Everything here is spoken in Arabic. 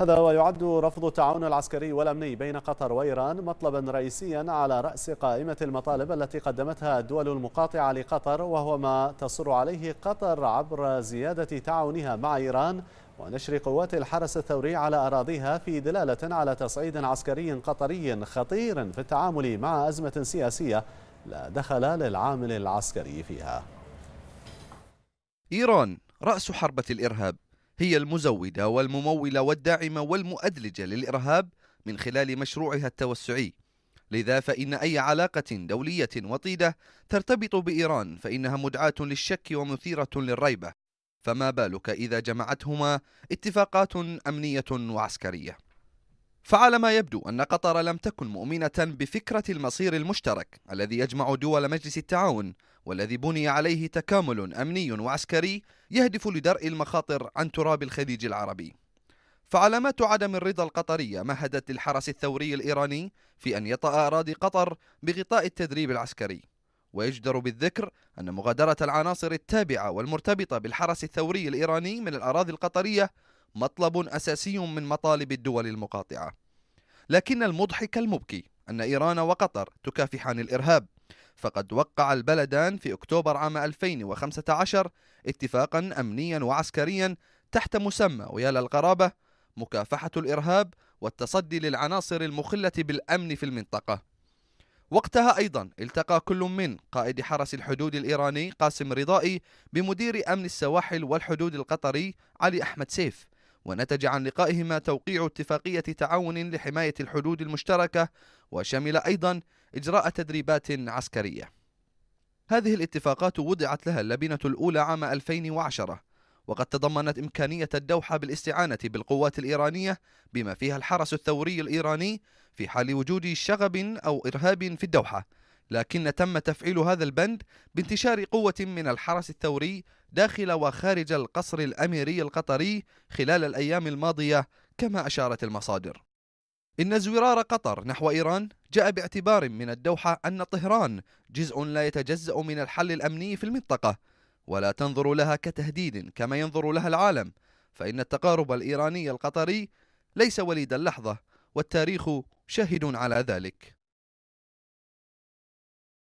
هذا ويعد رفض التعاون العسكري والأمني بين قطر وإيران مطلبا رئيسيا على رأس قائمة المطالب التي قدمتها الدول المقاطعة لقطر وهو ما تصر عليه قطر عبر زيادة تعاونها مع إيران ونشر قوات الحرس الثوري على أراضيها في دلالة على تصعيد عسكري قطري خطير في التعامل مع أزمة سياسية لا دخل للعامل العسكري فيها إيران رأس حربة الإرهاب هي المزودة والممولة والداعمة والمؤدلجة للإرهاب من خلال مشروعها التوسعي لذا فإن أي علاقة دولية وطيدة ترتبط بإيران فإنها مدعاة للشك ومثيرة للريبة فما بالك إذا جمعتهما اتفاقات أمنية وعسكرية فعلى ما يبدو أن قطر لم تكن مؤمنة بفكرة المصير المشترك الذي يجمع دول مجلس التعاون والذي بني عليه تكامل أمني وعسكري يهدف لدرء المخاطر عن تراب الخليج العربي فعلامات عدم الرضا القطرية مهدت للحرس الثوري الإيراني في أن يطأ أراضي قطر بغطاء التدريب العسكري ويجدر بالذكر أن مغادرة العناصر التابعة والمرتبطة بالحرس الثوري الإيراني من الأراضي القطرية مطلب أساسي من مطالب الدول المقاطعة لكن المضحك المبكي أن إيران وقطر تكافحان الإرهاب فقد وقع البلدان في أكتوبر عام 2015 اتفاقا أمنيا وعسكريا تحت مسمى ويا للغرابه مكافحة الإرهاب والتصدي للعناصر المخلة بالأمن في المنطقة وقتها أيضا التقى كل من قائد حرس الحدود الإيراني قاسم رضائي بمدير أمن السواحل والحدود القطري علي أحمد سيف ونتج عن لقائهما توقيع اتفاقية تعاون لحماية الحدود المشتركة وشمل أيضا إجراء تدريبات عسكرية هذه الاتفاقات وضعت لها اللبنة الأولى عام 2010 وقد تضمنت إمكانية الدوحة بالاستعانة بالقوات الإيرانية بما فيها الحرس الثوري الإيراني في حال وجود شغب أو إرهاب في الدوحة لكن تم تفعيل هذا البند بانتشار قوة من الحرس الثوري داخل وخارج القصر الأميري القطري خلال الأيام الماضية كما أشارت المصادر إن زرار قطر نحو إيران جاء باعتبار من الدوحة أن طهران جزء لا يتجزأ من الحل الأمني في المنطقة ولا تنظر لها كتهديد كما ينظر لها العالم فإن التقارب الإيراني القطري ليس وليد اللحظة والتاريخ شاهد على ذلك